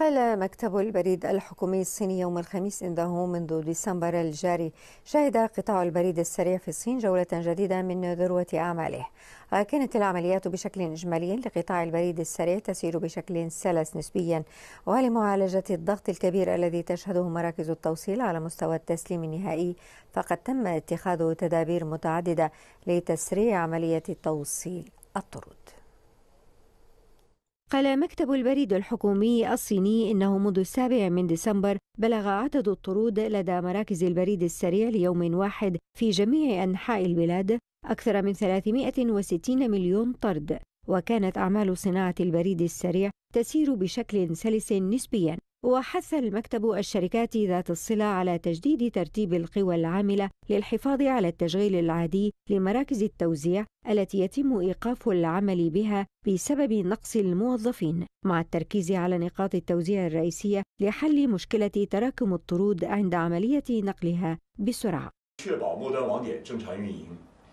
قال مكتب البريد الحكومي الصيني يوم الخميس انه منذ ديسمبر الجاري شهد قطاع البريد السريع في الصين جوله جديده من ذروه اعماله وكانت العمليات بشكل اجمالي لقطاع البريد السريع تسير بشكل سلس نسبيا ولمعالجه الضغط الكبير الذي تشهده مراكز التوصيل على مستوى التسليم النهائي فقد تم اتخاذ تدابير متعدده لتسريع عمليه التوصيل الطرود قال مكتب البريد الحكومي الصيني إنه منذ السابع من ديسمبر بلغ عدد الطرود لدى مراكز البريد السريع ليوم واحد في جميع أنحاء البلاد أكثر من 360 مليون طرد وكانت أعمال صناعة البريد السريع تسير بشكل سلس نسبيا وحث المكتب الشركات ذات الصلة على تجديد ترتيب القوى العاملة للحفاظ على التشغيل العادي لمراكز التوزيع التي يتم إيقاف العمل بها بسبب نقص الموظفين، مع التركيز على نقاط التوزيع الرئيسية لحل مشكلة تراكم الطرود عند عملية نقلها بسرعة.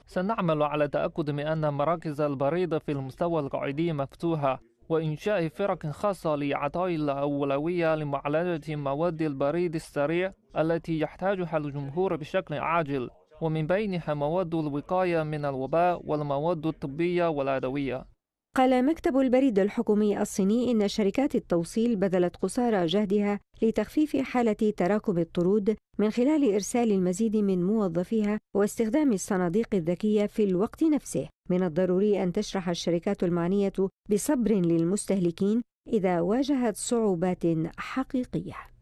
سنعمل على تأكد من أن مراكز البريد في المستوى القاعدي مفتوحة وإنشاء فرق خاصة لإعطاء الأولوية لمعالجة مواد البريد السريع التي يحتاجها الجمهور بشكل عاجل ومن بينها مواد الوقاية من الوباء والمواد الطبية والأدوية قال مكتب البريد الحكومي الصيني إن شركات التوصيل بذلت قصارى جهدها لتخفيف حالة تراكم الطرود من خلال إرسال المزيد من موظفيها واستخدام الصناديق الذكية في الوقت نفسه. من الضروري أن تشرح الشركات المعنية بصبر للمستهلكين إذا واجهت صعوبات حقيقية.